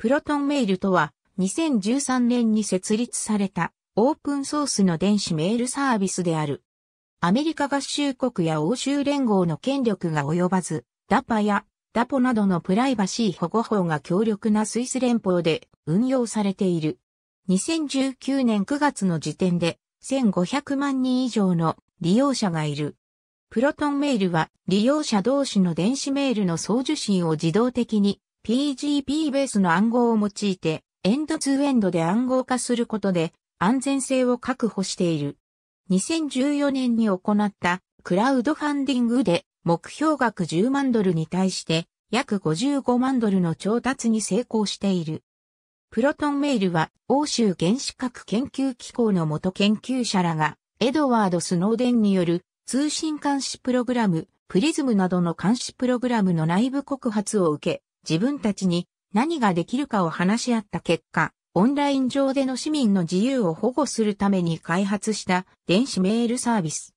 プロトンメールとは、2013年に設立されたオープンソースの電子メールサービスである。アメリカ合衆国や欧州連合の権力が及ばず、ダパやダポなどのプライバシー保護法が強力なスイス連邦で運用されている。2019年9月の時点で1500万人以上の利用者がいる。プロトンメールは利用者同士の電子メールの送受信を自動的に PGP ベースの暗号を用いて、エンドツーエンドで暗号化することで安全性を確保している。2014年に行ったクラウドファンディングで目標額10万ドルに対して約55万ドルの調達に成功している。プロトンメールは欧州原子核研究機構の元研究者らがエドワード・スノーデンによる通信監視プログラム、プリズムなどの監視プログラムの内部告発を受け、自分たちに何ができるかを話し合った結果、オンライン上での市民の自由を保護するために開発した電子メールサービス。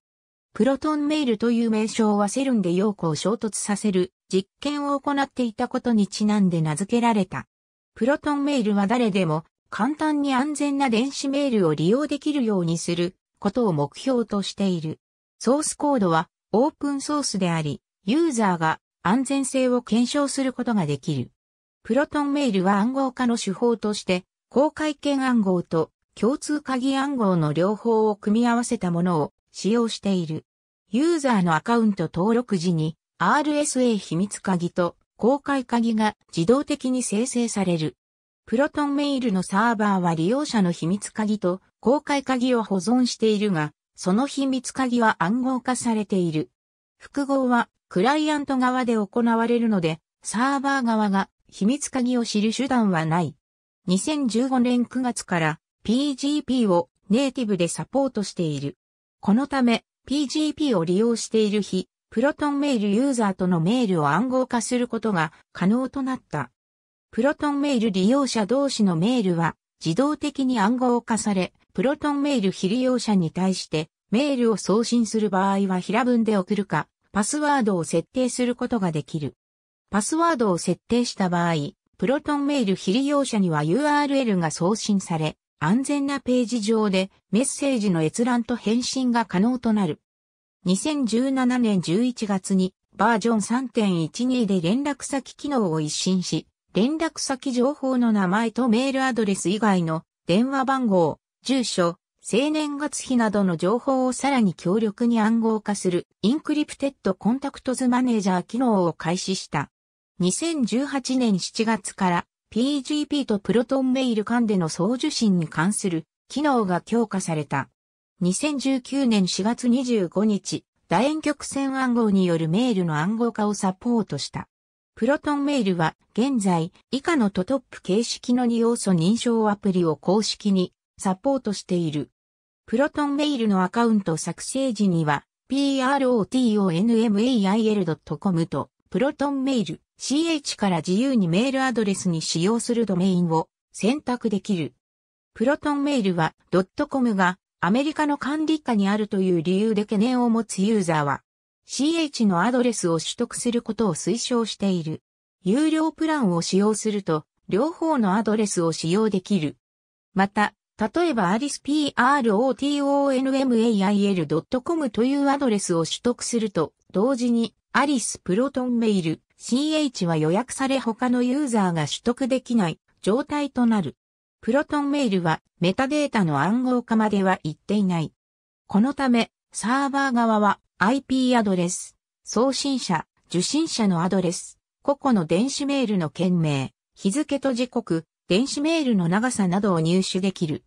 プロトンメールという名称はセルンで陽子を衝突させる実験を行っていたことにちなんで名付けられた。プロトンメールは誰でも簡単に安全な電子メールを利用できるようにすることを目標としている。ソースコードはオープンソースであり、ユーザーが安全性を検証することができる。プロトンメールは暗号化の手法として、公開権暗号と共通鍵暗号の両方を組み合わせたものを使用している。ユーザーのアカウント登録時に RSA 秘密鍵と公開鍵が自動的に生成される。プロトンメールのサーバーは利用者の秘密鍵と公開鍵を保存しているが、その秘密鍵は暗号化されている。複合はクライアント側で行われるので、サーバー側が秘密鍵を知る手段はない。2015年9月から PGP をネイティブでサポートしている。このため PGP を利用している日、プロトンメールユーザーとのメールを暗号化することが可能となった。プロトンメール利用者同士のメールは自動的に暗号化され、プロトンメール非利用者に対してメールを送信する場合は平文で送るか、パスワードを設定することができる。パスワードを設定した場合、プロトンメール非利用者には URL が送信され、安全なページ上でメッセージの閲覧と返信が可能となる。2017年11月にバージョン3.12で連絡先機能を一新し、連絡先情報の名前とメールアドレス以外の電話番号、住所、生年月日などの情報をさらに強力に暗号化するインクリプテッドコンタクトズマネージャー機能を開始した。2018年7月から PGP とプロトンメール間での送受信に関する機能が強化された。2019年4月25日、楕円曲線暗号によるメールの暗号化をサポートした。プロトンメールは現在以下のトトップ形式の2要素認証アプリを公式にサポートしている。プロトンメールのアカウント作成時には、protonmail.com と、プロトンメール ch から自由にメールアドレスに使用するドメインを選択できる。プロトンメールは .com がアメリカの管理下にあるという理由で懸念を持つユーザーは CH のアドレスを取得することを推奨している。有料プランを使用すると両方のアドレスを使用できる。また例えばアリス protonmail.com というアドレスを取得すると、同時にアリスプロトンメール CH は予約され他のユーザーが取得できない状態となる。プロトンメールはメタデータの暗号化までは行っていない。このため、サーバー側は IP アドレス、送信者、受信者のアドレス、個々の電子メールの件名、日付と時刻、電子メールの長さなどを入手できる。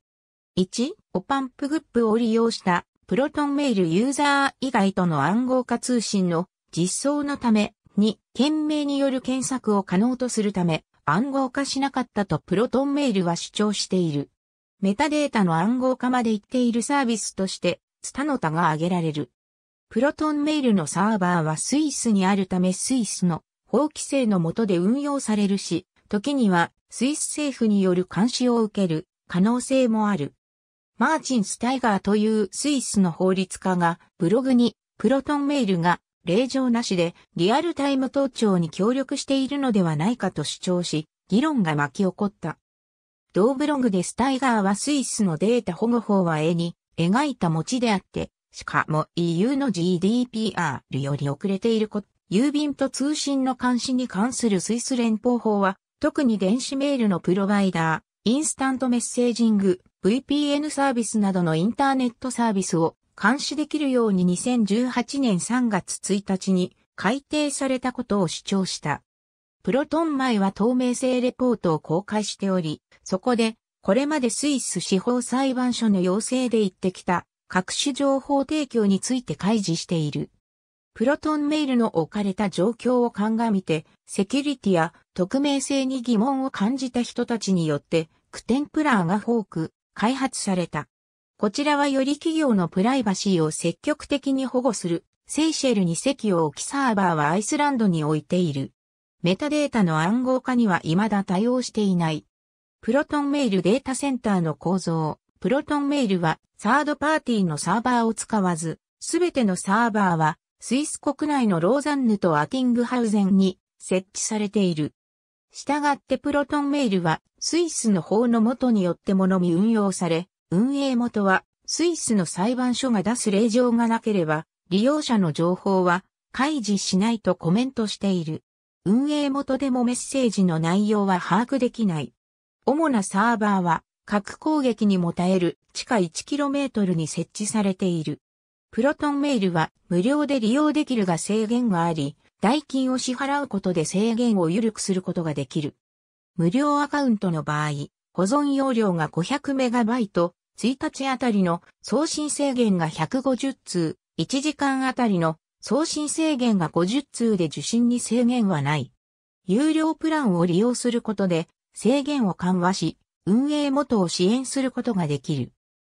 1、オパンプグップを利用したプロトンメールユーザー以外との暗号化通信の実装のため、2、件名による検索を可能とするため、暗号化しなかったとプロトンメールは主張している。メタデータの暗号化まで行っているサービスとして、ツタノタが挙げられる。プロトンメールのサーバーはスイスにあるためスイスの法規制の下で運用されるし、時にはスイス政府による監視を受ける可能性もある。マーチン・スタイガーというスイスの法律家がブログにプロトンメールが令状なしでリアルタイム盗聴に協力しているのではないかと主張し、議論が巻き起こった。同ブログでスタイガーはスイスのデータ保護法は絵に描いた餅であって、しかも EU の GDPR より遅れていること、郵便と通信の監視に関するスイス連邦法は、特に電子メールのプロバイダー、インスタントメッセージング、VPN サービスなどのインターネットサービスを監視できるように2018年3月1日に改定されたことを主張した。プロトン前は透明性レポートを公開しており、そこで、これまでスイス司法裁判所の要請で言ってきた、各種情報提供について開示している。プロトンメールの置かれた状況を鑑みて、セキュリティや匿名性に疑問を感じた人たちによって、クテンプラーがフォーク、開発された。こちらはより企業のプライバシーを積極的に保護する、セイシェルに席を置きサーバーはアイスランドに置いている。メタデータの暗号化には未だ対応していない。プロトンメールデータセンターの構造。プロトンメールはサードパーティーのサーバーを使わず、すべてのサーバーはスイス国内のローザンヌとアティングハウゼンに設置されている。したがってプロトンメールはスイスの法の元によってものみ運用され、運営元はスイスの裁判所が出す令状がなければ、利用者の情報は開示しないとコメントしている。運営元でもメッセージの内容は把握できない。主なサーバーは核攻撃にも耐える地下 1km に設置されている。プロトンメールは無料で利用できるが制限があり、代金を支払うことで制限を緩くすることができる。無料アカウントの場合、保存容量が 500MB、1日あたりの送信制限が150通、1時間あたりの送信制限が50通で受信に制限はない。有料プランを利用することで制限を緩和し、運営元を支援することができる。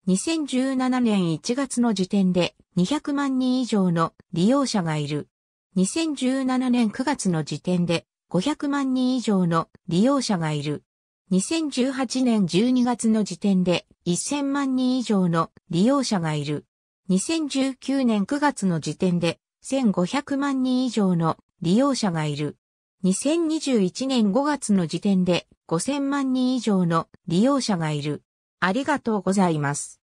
2017年1月の時点で200万人以上の利用者がいる。2017年9月の時点で500万人以上の利用者がいる。2018年12月の時点で1000万人以上の利用者がいる。2019年9月の時点で1500万人以上の利用者がいる。2021年5月の時点で5000万人以上の利用者がいる。ありがとうございます。